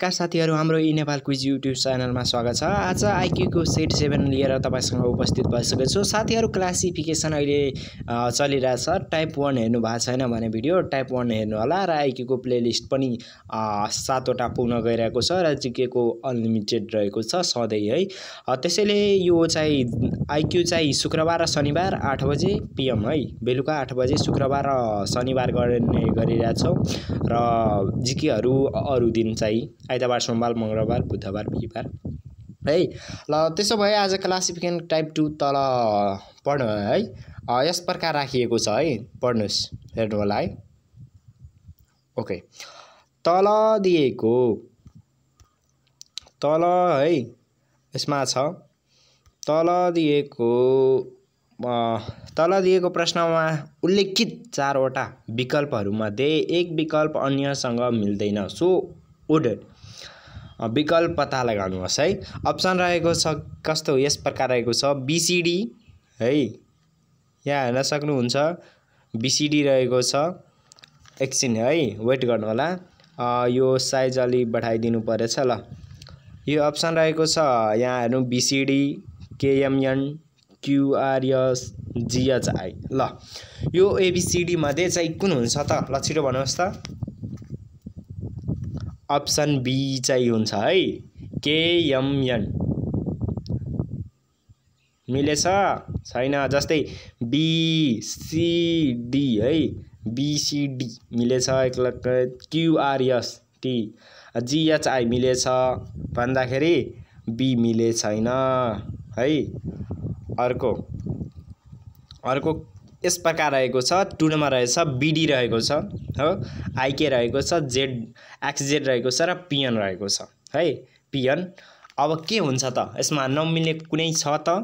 का साथीहरू हाम्रो यी नेपाल क्विज युट्युब च्यानलमा स्वागत छ आज आइक्यूको सेट सेभेन लिएर तपाईँसँग उपस्थित भइसकेको छु साथीहरू क्लासिफिकेसन अहिले चलिरहेछ टाइप वान हेर्नु भएको छैन भने भिडियो टाइप वान हेर्नु होला र आइक्यूको प्लेलिस्ट पनि सातवटा पुग्न गइरहेको छ र जिकेको अनलिमिटेड रहेको छ सधैँ है त्यसैले यो चाहिँ आइक्यू चाहिँ शुक्रबार र शनिबार आठ बजे पिएम है बेलुका आठ बजे शुक्रबार र शनिबार गर्ने गरिरहेछौँ र जिकेहरू अरू दिन चाहिँ आइतबार सोमबार मङ्गलबार बुधबार बिहिबार है ल त्यसो भए आज क्लासिफिकेसन टाइप टू तल पढ्नु है यस प्रकार राखिएको छ है पढ्नुहोस् हेर्नु होला है ओके तल दिएको तल है यसमा छ तल दिएको तल दिएको प्रश्नमा उल्लेखित चारवटा विकल्पहरूमध्ये एक विकल्प अन्यसँग मिल्दैन सो वुड विकल्प पत्ता लगाउनुहोस् है अप्सन रहेको छ कस्तो यस प्रकार रहेको छ बिसिडी है यहाँ हेर्न सक्नुहुन्छ बिसिडी रहेको छ एकछिन है वेट गर्नु होला यो साइज अलि बढाइदिनु परेछ ल यो अप्सन रहेको छ यहाँ हेर्नु बिसिडी केएमएन क्युआरएस जिएचआई ल यो एबिसिडीमध्ये चाहिँ कुन हुन्छ त ल छिटो भन्नुहोस् त अप्सन बी चाहिँ हुन्छ है केएमएन मिलेछ छैन जस्तै बिसिडी है बिसिडी मिलेछ क्युआरएस टी जिएचआई मिलेछ भन्दाखेरि बी मिले छैन है अर्को अर्को यस प्रकार रहेको छ टु नम्बर रहेछ बिडी रहेको छ हो आइके रहेको छ जेड एक्सजेड रहेको छ र पिएन रहेको छ है पिएन अब के हुन्छ त यसमा नमिल्ने कुनै छ त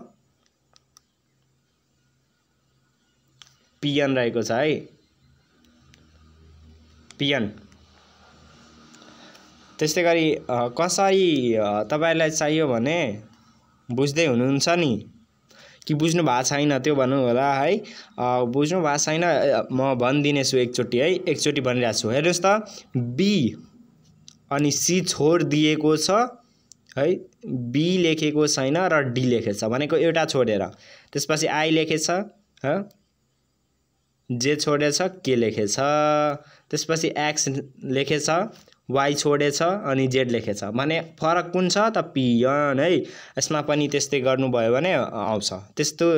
पिएन रहेको छ है पिएन त्यस्तै गरी कसरी तपाईँलाई चाहियो भने बुझ्दै हुनुहुन्छ नि कि बुझ्नु भएको छैन त्यो भन्नु होला है बुझ्नु भएको छैन म भनिदिनेछु एकचोटि है एकचोटि भनिरहेको छु हेर्नुहोस् त बी अनि सी छोड दिएको छ है बी लेखेको छैन र डी लेखेको छ भनेको एउटा छोडेर त्यसपछि आई लेखेछ जे छोडेछ के लेखेछ त्यसपछि एक्स लेखेछ वाइ छोडेछ अनि जेड लेखेछ भने फरक कुन छ त पियन है यसमा पनि त्यस्तै गर्नुभयो भने आउँछ त्यस्तो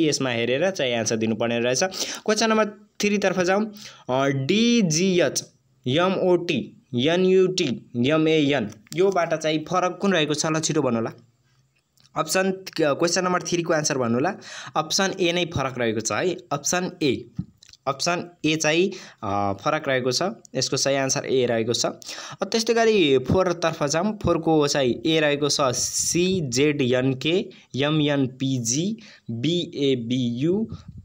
यसमा हेरेर चाहिँ एन्सर दिनुपर्ने रहेछ क्वेसन नम्बर थ्रीतर्फ जाउँ डिजिएच एमओटी एनयुटी एमएएन योबाट चाहिँ फरक कुन रहेको छ ल छिटो भन्नुहोला अप्सन क्वेसन नम्बर थ्रीको एन्सर भन्नुहोला अप्सन ए नै फरक रहेको छ है अप्सन ए अप्सन ए चाहिँ फरक रहेको छ यसको सही आन्सर ए रहेको छ त्यस्तै गरी फोरतर्फ जाउँ फोरको चाहिँ ए रहेको छ सिजेडएनके एमएनपिजी बिएबियु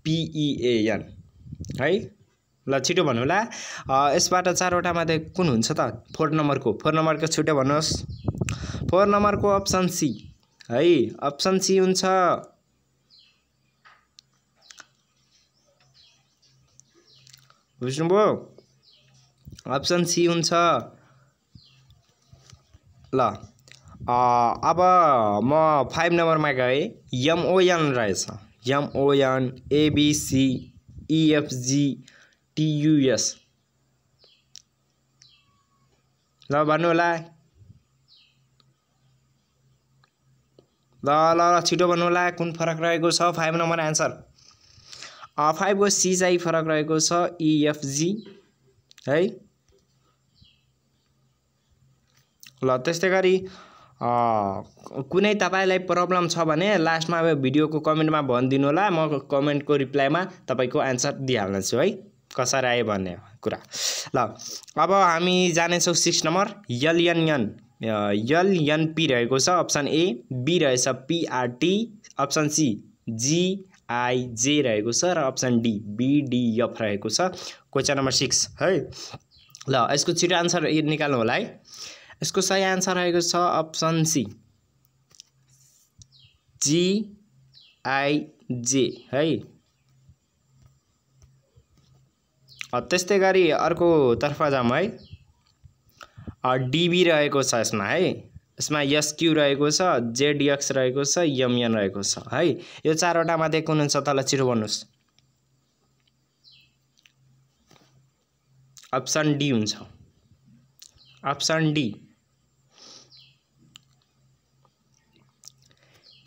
पिइएएन है ल छिटो भन्नु होला यसबाट चारवटा मात्रै कुन हुन्छ त फोर नम्बरको फोर नम्बरको छिटो भन्नुहोस् फोर नम्बरको अप्सन सी है अप्सन सी हुन्छ बुझ्नुभयो अप्सन सी हुन्छ ल अब म फाइभ नम्बरमा गएँ यमओएन रहेछ यमओएन एबिसी इएफजी टियुएस ल भन्नु होला ल ल ल छिटो भन्नु होला कुन फरक रहेको छ फाइभ नम्बर एन्सर फाइभको सी सिजाई फरक रहेको छ इएफजी e, है ल त्यस्तै गरी कुनै तपाईँलाई प्रब्लम छ भने लास्टमा अब भिडियोको कमेन्टमा भनिदिनु होला म कमेन्टको रिप्लाईमा तपाईँको एन्सर दिइहाल्नेछु है कसरी आयो भन्ने कुरा ल अब हामी जानेछौँ सिक्स नम्बर यलयनयन यलयनपी रहेको छ अप्सन ए बी रहेछ पिआरटी अप्सन सी जी आइजे रहेको छ र अप्सन डी बिडिएफ रहेको छ क्वेसन नम्बर सिक्स है ल यसको छिटो आन्सर निकाल्नु होला है यसको सही आन्सर रहेको छ अप्सन सी जिआइजे है त्यस्तै गरी अर्कोतर्फ जाउँ है डिबी रहेको छ यसमा है यसमा यस रहेको छ जेड रहेको छ यमयन रहेको छ है यो चारवटा मध्ये कुन हुन्छ तल चिरो भन्नुहोस् अप्सन डी हुन्छ अप्सन डी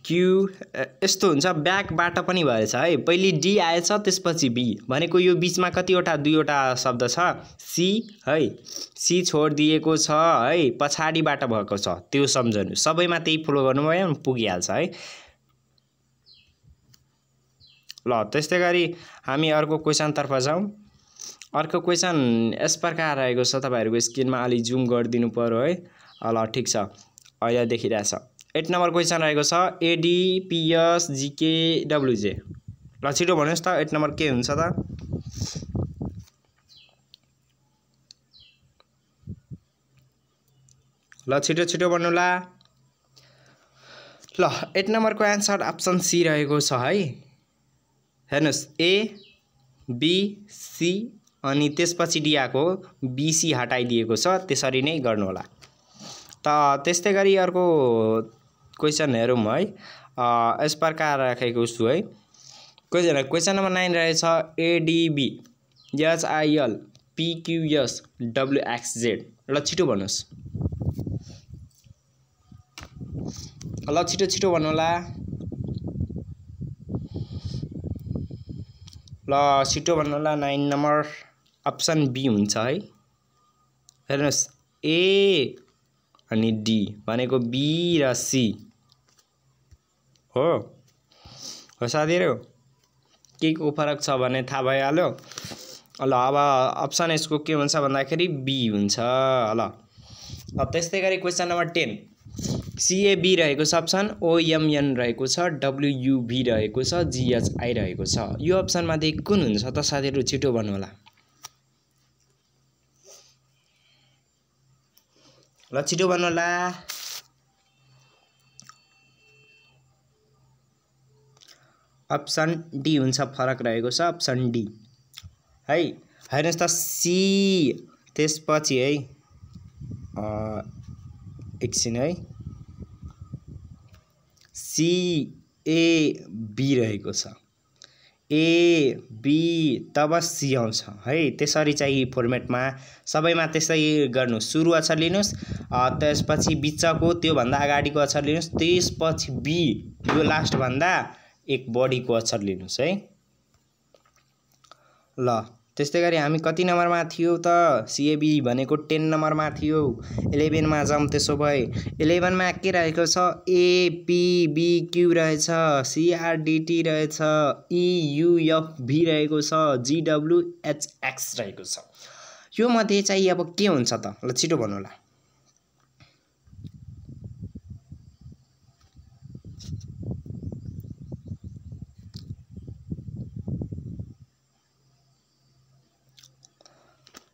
क्यू यस्तो हुन्छ ब्याकबाट पनि भएछ है पहिले डी आएछ त्यसपछि बी भनेको यो बिचमा कतिवटा दुईवटा शब्द छ सी है सी छोड दिएको छ है पछाडिबाट भएको छ त्यो सम्झनु सबैमा त्यही फलो गर्नुभयो पुगिहाल्छ है ल त्यस्तै गरी हामी अर्को क्वेसनतर्फ जाउँ अर्को क्वेसन यस प्रकार रहेको छ तपाईँहरूको स्क्रिनमा अलिक जुम गरिदिनु पऱ्यो है ल ठिक छ अहिले देखिरहेछ एट नम्बर क्वेसन रहेको छ एडिपिएस जिके डब्लुजे ल छिटो भन्नुहोस् त एट नम्बर के हुन्छ त ल छिटो छिटो होला ल एट नम्बरको एन्सर अप्सन सी रहेको छ है हेर्नुहोस् ए बी सी अनि त्यसपछि डी आएको बिसी हटाइदिएको छ त्यसरी नै गर्नुहोला त त्यस्तै गरी अर्को क्वेसन हेरौँ है यस प्रकार राखेको छु है क्वेसन क्वेसन नम्बर नाइन रहेछ एडिबी एचआइएल पिक्युएस डब्लुएक्सजेड ल छिटो भन्नुहोस् ल छिटो छिटो भन्नुहोला ल छिटो भन्नुहोला नाइन नम्बर अप्सन बी हुन्छ है हेर्नुहोस् ए अनि डी भनेको बी र सी हो हो साथीहरू के को फरक छ भने थाहा भइहाल्यो ल अब अप्सन यसको के हुन्छ भन्दाखेरि बी हुन्छ ल अब त्यस्तै गरी क्वेसन नम्बर टेन सिएबी रहेको छ अप्सन ओएमएन रहेको छ डब्लुयुभी रहेको छ जिएचआई रहेको छ यो अप्सनमध्ये कुन हुन्छ त साथीहरू छिटो भन्नु होला ल छिटो भन्नु होला अप्सन डी हुन्छ फरक रहेको छ अप्सन डी है हेर्नुहोस् त सी त्यसपछि है एकछिन है सी ए बी रहेको छ ए बी तब सी आउँछ है त्यसरी चाहिँ फर्मेटमा सबैमा त्यसै गर्नु सुरु अक्षर लिनुहोस् त्यसपछि बिचको त्योभन्दा अगाडिको अक्षर लिनुहोस् त्यसपछि बी यो लास्टभन्दा एक बडीको अक्षर लिनुहोस् है ल त्यस्तै गरी हामी कति नम्बरमा थियो त सिएबी भनेको टेन नम्बरमा थियो इलेभेनमा जाउँ त्यसो भए इलेभेनमा के रहेको छ एपिबिक्यू रहेछ सिआरडिटी रहेछ इयुएफभी e, रहेको छ जिडब्लुएचएक्स रहेको छ यो मध्ये चाहिँ अब के हुन्छ त ल छिटो भन्नु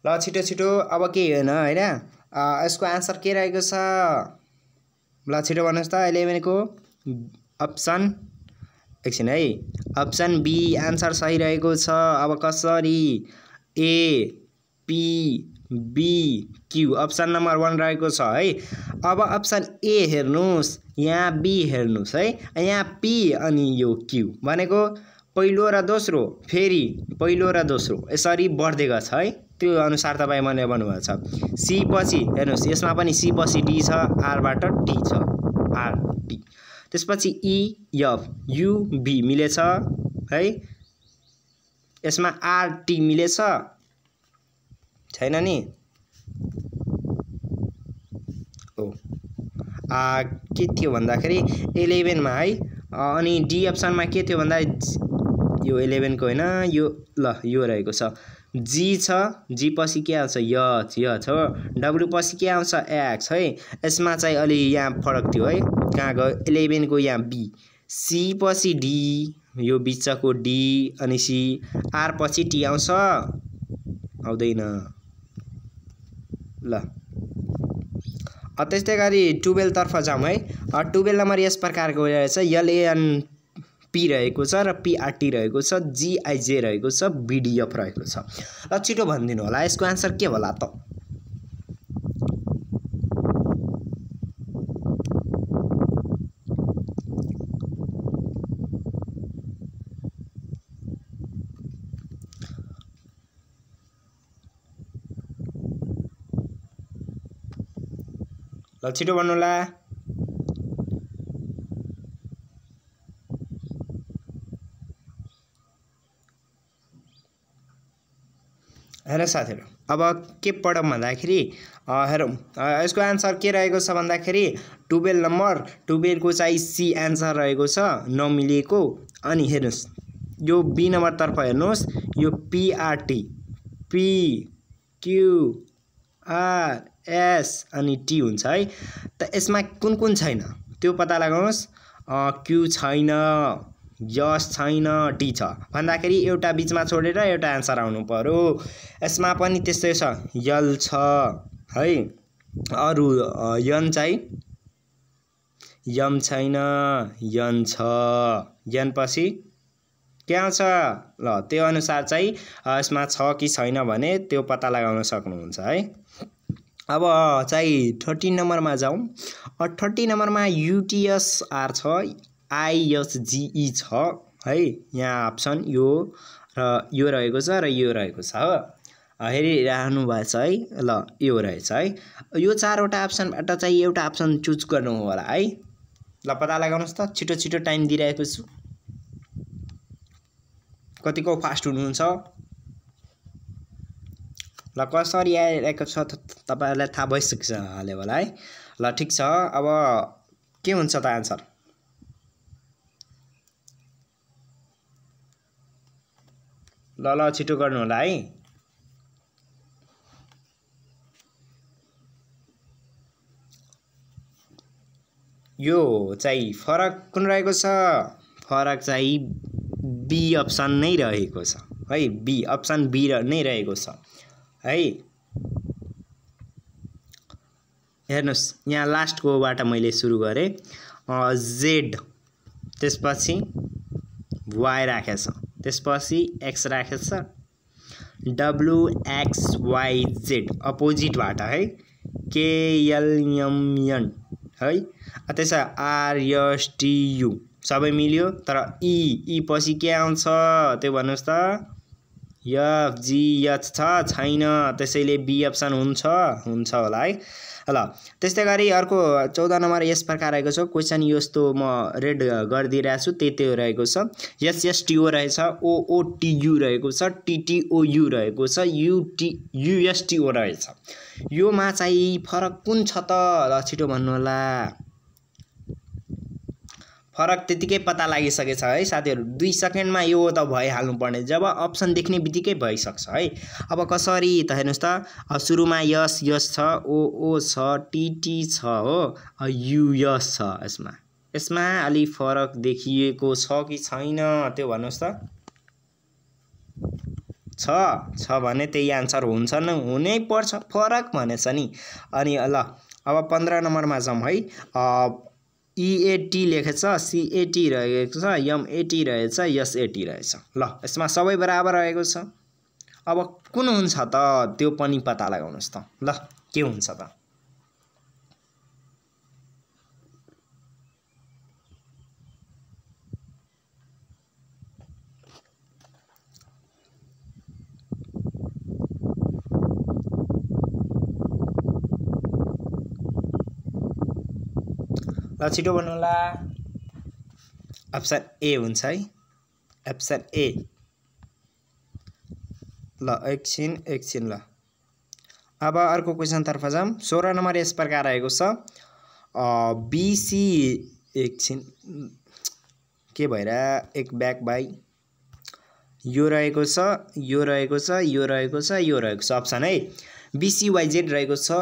ल छिटो छिटो अब केही होइन होइन यसको आन्सर के रहेको छ ल छिटो भन्नुहोस् त इलेभेनको अप्सन एकछिन है अप्सन बी आन्सर सही रहेको छ अब कसरी A P B Q option number one रहेको छ है अब अप्सन ए हेर्नुहोस् यहाँ बी हेर्नुहोस् है यहाँ पी अनि यो क्यु भनेको पहिलो र दोस्रो फेरि पहिलो र दोस्रो यसरी बढ्दै गएको छ है त्यो अनुसार तपाईँ मैले भन्नुभएको छ सी पछि हेर्नुहोस् यसमा पनि सी पछि डी छ आरबाट टी छ आर टी त्यसपछि इएफ e, युबी मिलेछ है यसमा आर टी मिलेछ छैन नि ओ आ के थियो भन्दाखेरि इलेभेनमा है अनि डी अप्सनमा के थियो भन्दा यो इलेभेनको होइन यो ल यो रहेको छ जी छ जी पछि के आउँछ य य छ डब्लु पछि के आउँछ एक्स है यसमा चाहिँ अलि यहाँ फरक थियो है कहाँ गयो इलेभेनको यहाँ बी सी पछि डी यो बिचको डी अनि सी आर पछि टी आउँछ आउँदैन ल त्यस्तै गरी टुवेल्भतर्फ जाउँ है टुवेल्भ नम्बर यस प्रकारको रहेछ यलएन पी रहेको छ र पिआरटी रहेको छ जिआइजे रहेको छ बिडिएफ रहेको छ र छिटो भनिदिनु होला यसको आन्सर के होला त ल छिटो भन्नुहोला हेर साथीहरू अब के पढौँ भन्दाखेरि हेरौँ यसको एन्सर के रहेको छ भन्दाखेरि टुवेल्भ नम्बर टुवेल्भको चाहिँ सी एन्सर रहेको छ नमिलिएको अनि हेर्नुहोस् यो बी नम्बरतर्फ हेर्नुहोस् यो पिआरटी पी एस अनि टी हुन्छ है त यसमा कुन कुन छैन त्यो पत्ता लगाउनुहोस् क्यु छैन यस छैन टी छ भन्दाखेरि एउटा बिचमा छोडेर एउटा एन्सर आउनु पऱ्यो यसमा पनि त्यस्तै छ यल छ है अरू यन चाहिँ यम छैन यन छ यन पछि के आउँछ ल त्यो अनुसार चाहिँ यसमा छ कि छैन भने त्यो पत्ता लगाउन सक्नुहुन्छ है अब चाहिँ थर्टिन नम्बरमा जाउँ थर्टिन नम्बरमा युटिएसआर छ आइएसजिई छ है यहाँ अप्सन यो र यो रहेको छ र यो रहेको छ हो हेरिराख्नु भएको है ल यो रहेछ है यो चारवटा अप्सनबाट चाहिँ एउटा अप्सन चुज गर्नु होला है ल पत्ता लगाउनुहोस् त छिटो छिटो टाइम दिइरहेको छु कतिको फास्ट हुनुहुन्छ ल कसरी आइरहेको छ तपाईँहरूलाई थाहा भइसक्छ हाल्यो होला है ल ठिक छ अब के हुन्छ त आन्सर ल ल छिटो गर्नु होला है यो चाहिँ फरक कुन रहेको छ फरक चाहिँ बी अप्सन नै रहेको छ है बी अप्सन बी नै रहेको छ है हेर्नुहोस् यहाँ लास्टकोबाट मैले सुरु गरेँ जेड त्यसपछि वाइ राखेको छ त्यसपछि एक्स राखेको छ डब्लुएक्सवाइजेड अपोजिटबाट है केएलएमएन है त्यसो आरएसटियु सबै मिल्यो तर ई e, ई e पछि के आउँछ त्यो भन्नुहोस् त यफ यच छ छैन त्यसैले बी अप्सन हुन्छ हुन्छ होला है ल त्यस्तै गरी अर्को चौध नम्बर यस प्रकार रहेको छ क्वेसन यस्तो म रेड गरिदिइरहेको छु त्यही त्यो रहेको छ एसएसटिओ रहेछ ओओटियु रहेको छ टिटिओयु रहेको छ युटी युएसटिओ रहेछ योमा चाहिँ फरक कुन छ त ल छिटो भन्नुहोला फरक त्यतिकै पत्ता लागिसकेछ है साथीहरू दुई सेकेन्डमा यो त भइहाल्नुपर्ने जब अप्सन देख्ने बित्तिकै भइसक्छ है अब कसरी त हेर्नुहोस् त सुरुमा यस यस छ ओ ओ छ टिटी छ हो युयस छ यसमा यसमा अलि फरक देखिएको छ कि छैन त्यो भन्नुहोस् त छ छ भने त्यही आन्सर हुन्छ न हुनै पर्छ फरक भनेछ नि अनि ल अब पन्ध्र नम्बरमा जाउँ है इएटी छ सिएटी रहेको छ यमएटी रहेछ यसएटी रहेछ ल यसमा सबै बराबर रहेको छ अब कुन हुन्छ त त्यो पनि पत्ता लगाउनुहोस् त ल के हुन्छ त ल छिटो भन्नु होला अप्सन ए हुन्छ है अप्सन ए ल एकछिन एकछिन ल अब अर्को क्वेसनतर्फ जाऊँ सोह्र नम्बर यस प्रकार आएको छ बिसी एकछिन के भएर एक ब्याक बाई यो रहेको छ यो रहेको छ यो रहेको छ यो रहेको छ अप्सन है बिसिवाइजेड रहेको छ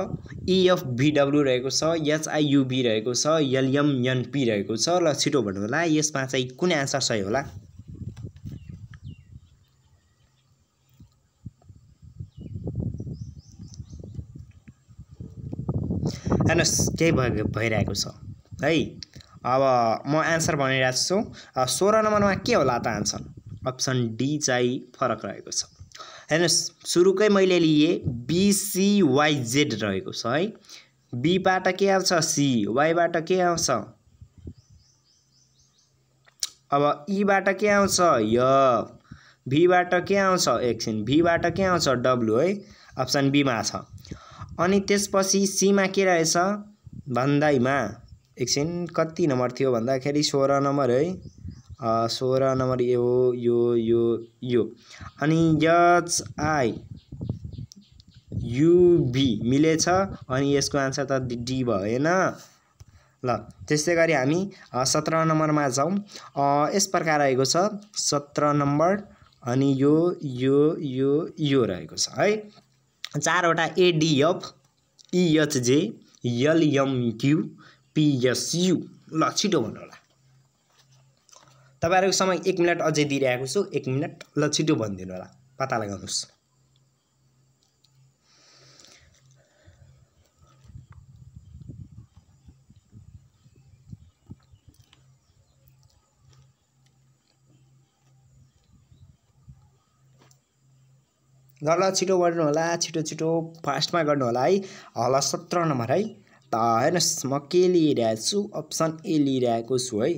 इएफभिडब्ल्यू रहेको छ एचआइयुबी रहेको छ एलएमएनपी रहेको छ ल छिटो भन्नु होला यसमा चाहिँ कुनै आन्सर सही होला हेर्नुहोस् त्यही भइ भइरहेको छ है अब म आन्सर भनिरहेको छु सोह्र नम्बरमा के होला त आन्सर अप्सन डी चाहिँ फरक रहेको छ हेर्नुहोस् सुरुकै मैले लिएँ बिसिवाइजेड रहेको छ है बीबाट के आउँछ सी वाइबाट के आउँछ अब ईबाट e के आउँछ य भीबाट के आउँछ एकछिन भीबाट के आउँछ डब्लु है अप्सन बीमा छ अनि त्यसपछि सीमा के रहेछ भन्दैमा एकछिन कति नम्बर थियो भन्दाखेरि सोह्र नम्बर है सोह्र नम्बर यो हो यो यो यो अनि आई युबी मिलेछ अनि यसको आन्सर त डी भएन ल त्यस्तै गरी हामी सत्र नम्बरमा जाउँ यस प्रकार रहेको छ सत्र नम्बर अनि यो यो यो यो रहेको छ है चारवटा एडिएफ इएचजे एलएमक्यु पिएसयु ल छिटो भन्नु होला तपाईँहरूको समय एक मिनट अझै दिइरहेको छु एक मिनट ल छिटो भनिदिनु होला पत्ता लगाउनुहोस् ल ल छिटो गर्नु होला छिटो छिटो फास्टमा गर्नु होला है हल सत्र नम्बर है त हेर्नुहोस् म के लिइरहेको छु अप्सन ए लिइरहेको छु है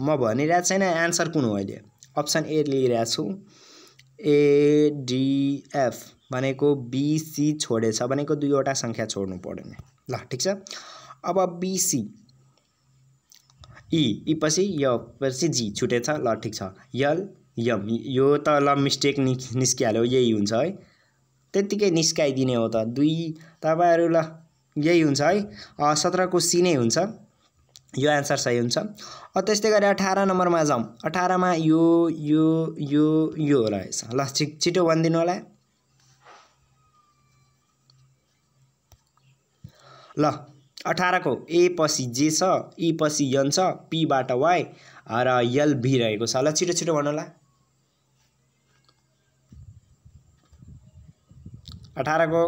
म भनिरहेको छैन एन्सर कुन हो अहिले अप्सन ए लिइरहेको छु एडिएफ भनेको बिसी छोडेछ भनेको दुईवटा सङ्ख्या छोड्नु पऱ्यो नि ल ठिक छ अब बिसी इ ई पछि य पछि जी छुटेछ ल ठिक छ यल यम यो त ल मिस्टेक नि निस्किहाल्यो यही हुन्छ है त्यत्तिकै निस्काइदिने हो त दुई तपाईँहरू ल यही हुन्छ है सत्रको सी नै हुन्छ यो आन्सर सही हुन्छ अब त्यस्तै गरी अठार नम्बरमा जाउँ अठारमा यो यो यो यो रहेछ ल छि छिटो भनिदिनु होला ल अठारको ए पछि जे छ इ पछि यन छ पीबाट वाइ र यल भी रहेको छ ल छिटो छिटो भन्नु होला अठारको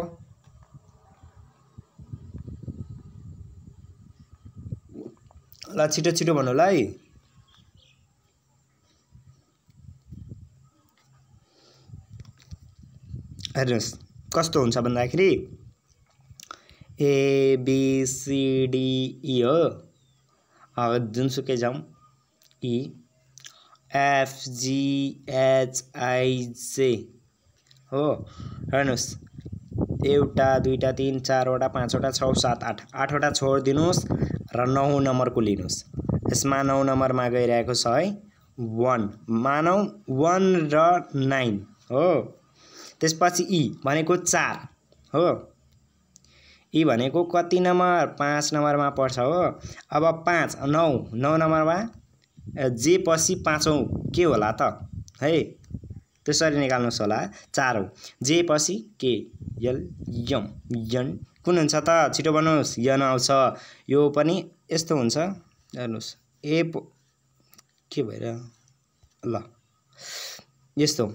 ल छिटो छिटो भन्नु होला है हेर्नुहोस् कस्तो हुन्छ भन्दाखेरि एबिसिडिई हो जुनसुकै जाउँ इ एफजिएचआइजे हो हेर्नुहोस् एउटा दुईवटा तिन चारवटा पाँचवटा छ सात आठ आठवटा छोडिदिनुहोस् र नौ नम्बरको लिनुहोस् यसमा नौ नम्बरमा गइरहेको छ है वान मानौ वान र नाइन हो त्यसपछि इ भनेको चार हो यी भनेको कति नम्बर पाँच नम्बरमा पर्छ हो अब पाँच नौ नौ नम्बरमा जे पछि पाँचौँ के होला त है त्यसरी निकाल्नुहोस् होला चारौँ जे पछि के यल यम यन कुन हुन्छ त छिटो भन्नुहोस् यन आउँछ यो पनि यस्तो हुन्छ हेर्नुहोस् ए पो के भएर ल यस्तो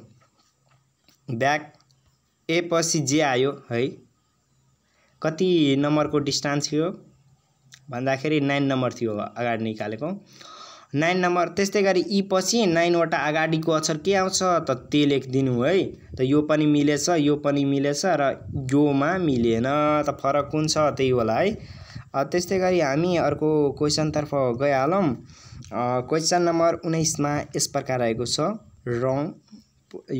ब्याक ए पछि जे आयो है कति नम्बरको डिस्टान्स थियो भन्दाखेरि नाइन नम्बर थियो अगाडि निकालेको नाइन नम्बर त्यस्तै गरी ई पछि नाइनवटा अगाडिको अक्षर के आउँछ त त्यो लेखिदिनु है त यो पनि मिलेछ यो पनि मिलेछ र योमा मिलेन त फरक कुन छ त्यही होला है त्यस्तै गरी हामी अर्को क्वेसनतर्फ गइहालौँ क्वेसन नम्बर उन्नाइसमा यस प्रकार रहेको छ रङ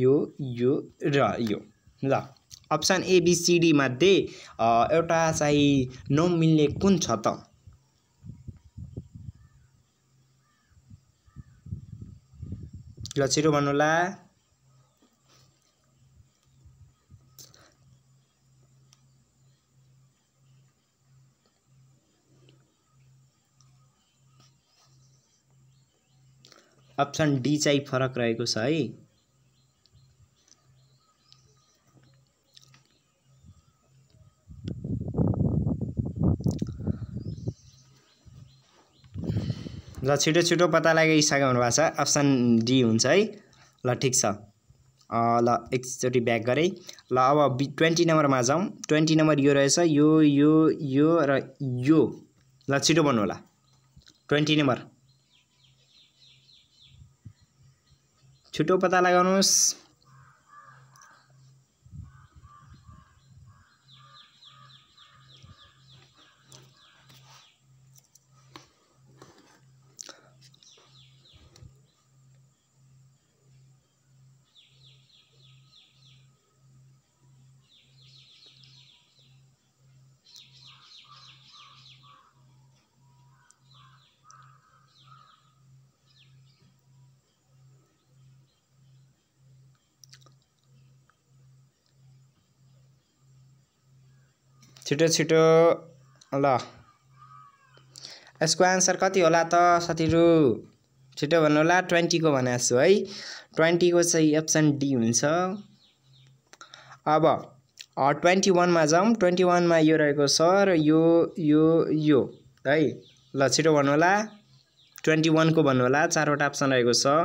यो यो र यो ल अप्सन मध्ये एउटा चाहिँ नमिल्ने कुन छ त ल छिटो भन्नुहोला अप्सन डी चाहिँ फरक रहेको छ है ल छिटो छिटो पत्ता लाग्यो इसाको हुनुभएको छ अप्सन डी हुन्छ है ल ठिक छ ल एकचोटि ब्याक गरेँ ल अब बि ट्वेन्टी नम्बरमा जाउँ ट्वेन्टी नम्बर यो रहेछ यो यो यो र यो ल छिटो भन्नु होला ट्वेन्टी नम्बर छिटो पत्ता लगाउनुहोस् छिटो छिटो ल यसको आन्सर कति होला त साथीहरू छिटो भन्नु होला ट्वेन्टीको भनेको छु है ट्वेन्टीको चाहिँ अप्सन डी हुन्छ अब ट्वेन्टी वानमा जाउँ ट्वेन्टी वानमा यो रहेको छ र यो यो यो है ल छिटो भन्नु होला ट्वेन्टी वानको भन्नु होला चारवटा अप्सन रहेको छ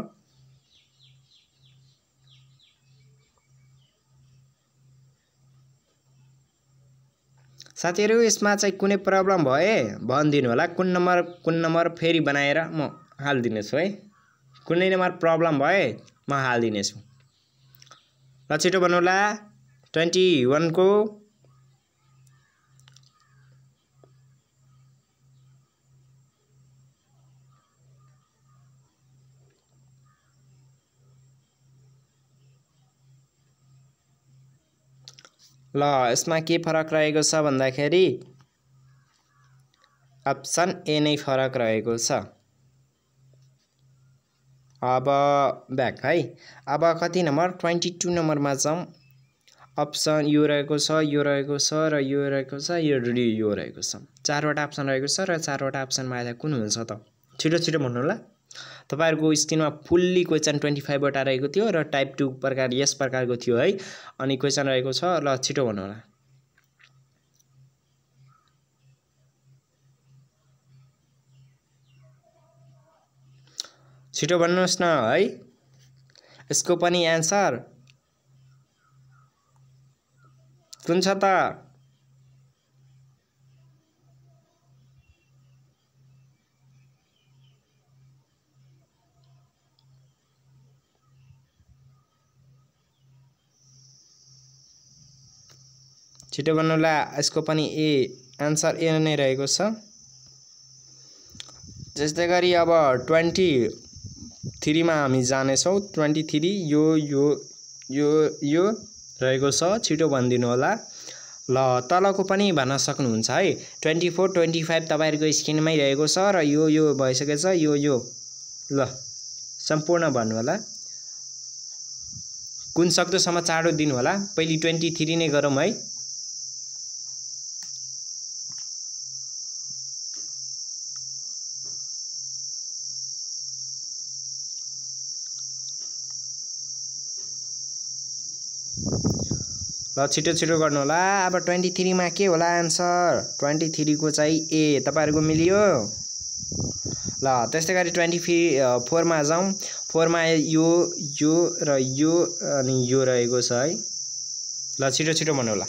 साथीहरू यसमा चाहिँ कुनै प्रब्लम भए भनिदिनु होला कुन नम्बर कुन नम्बर फेरि बनाएर म हालिदिनेछु है कुनै नम्बर प्रब्लम भए म हालिदिनेछु ल छिटो होला ट्वेन्टी वानको ल यसमा के फरक रहेको छ भन्दाखेरि अप्सन ए नै फरक रहेको छ अब ब्याक है अब कति नम्बर ट्वेन्टी टू नम्बरमा जाउँ अप्सन यो रहेको छ यो रहेको छ र यो रहेको छ यो यो रहेको छ चारवटा अप्सन रहेको छ र चारवटा अप्सनमा आएर कुन हुन्छ त छिटो छिटो भन्नु ल तपाईँहरूको स्क्रिनमा फुल्ली क्वेसन ट्वेन्टी फाइभवटा रहेको थियो र टाइप टू प्रकार यस प्रकारको थियो है अनि क्वेसन रहेको छ ल छिटो होला छिटो भन्नुहोस् न है यसको पनि एन्सर कुन छ त छिटो भन्नुला यसको पनि ए आन्सर ए नै रहेको छ त्यस्तै गरी अब ट्वेन्टी थ्रीमा हामी जानेछौँ ट्वेन्टी थ्री यो यो यो यो रहेको छ छिटो भनिदिनु होला ल तलको पनि भन्न सक्नुहुन्छ है ट्वेन्टी फोर ट्वेन्टी फाइभ तपाईँहरूको स्क्रिनमै रहेको छ र यो यो भइसकेछ यो यो ल सम्पूर्ण भन्नु होला कुन सक्दोसम्म चाँडो दिनु होला पहिले ट्वेन्टी थ्री नै गरौँ है ल छिटो छिटो गर्नु होला अब ट्वेन्टी थ्रीमा के होला एन्सर ट्वेन्टी थ्रीको चाहिँ ए तपाईँहरूको मिलियो ल त्यस्तै गरी ट्वेन्टी फि फोरमा जाउँ फोरमा यो यो र यो अनि यो रहेको छ है ल छिटो छिटो भन्नु होला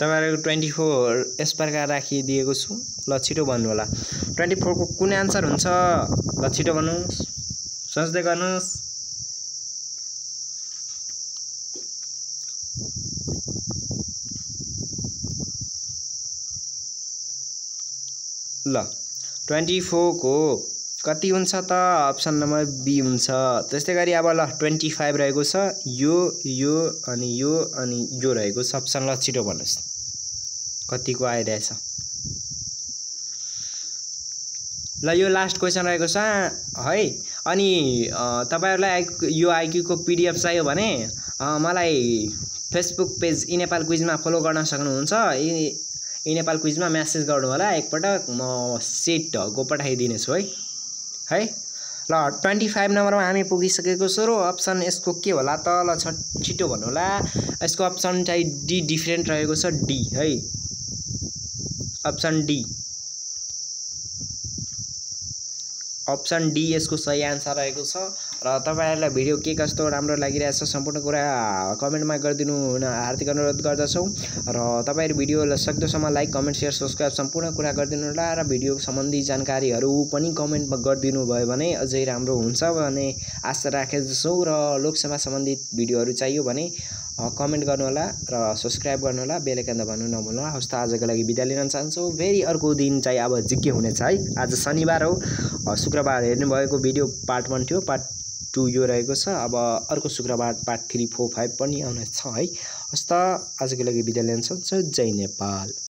तपाईँहरूको ट्वेन्टी फोर यस प्रकार राखिदिएको छु ल छिटो भन्नु होला ट्वेन्टी फोरको कुन एन्सर हुन्छ ल छिटो भन्नुहोस् सोच्दै गर्नुहोस् ल ट्वेन्टी फोरको कति हुन्छ त अप्सन नम्बर बी हुन्छ त्यस्तै गरी अब ल ट्वेन्टी फाइभ रहेको छ यो यो अनि यो अनि यो रहेको छ अप्सन ल छिटो भन्नुहोस् कतिको आइरहेछ ल यो लास्ट क्वेसन रहेको छ है अनि तपाईँहरूलाई यो आइक्यूको पिडिएफ चाहियो भने मलाई फेसबुक पेज इ नेपाल क्विजमा फलो गर्न सक्नुहुन्छ इ नेपाल क्विजमा म्यासेज गर्नु होला एकपटक म सेटको पठाइदिनेछु है है ल ट्वेन्टी फाइभ नम्बरमा हामी पुगिसकेको छौँ र अप्सन यसको के होला त ल छ छिटो भन्नु होला यसको अप्सन चाहिँ डी डिफ्रेन्ट रहेको छ डी है अप्सन डी अप्सन डी यसको सही आन्सर रहेको छ र तपाईँहरूलाई भिडियो के कस्तो राम्रो लागिरहेछ सम्पूर्ण कुरा कमेन्टमा गरिदिनु हुन हार्दिक अनुरोध गर्दछौँ र तपाईँहरू भिडियो सक्दोसम्म लाइक कमेन्ट सेयर सब्सक्राइब सम्पूर्ण कुरा गरिदिनु होला र भिडियो सम्बन्धी जानकारीहरू पनि कमेन्टमा गरिदिनु भयो भने अझै राम्रो हुन्छ भन्ने आशा राखेको छौँ र लोकसभा सम्बन्धित भिडियोहरू चाहियो भने कमेन्ट गर्नुहोला र सब्सक्राइब गर्नुहोला बेलुका भन्नु नभुल्नुहोला हस् त आजको लागि बिदा लिन चाहन्छौँ फेरि अर्को दिन चाहिँ अब जिके हुनेछ है आज शनिबार हो शुक्रबार हेर्नुभएको भिडियो पार्ट वान थियो पार्ट टू यो रहेको छ अब अर्को शुक्रबार पार्ट थ्री फोर फाइभ पनि आउनेछ है हस् त आजको लागि बिदा लिन चाहन्छौँ जय नेपाल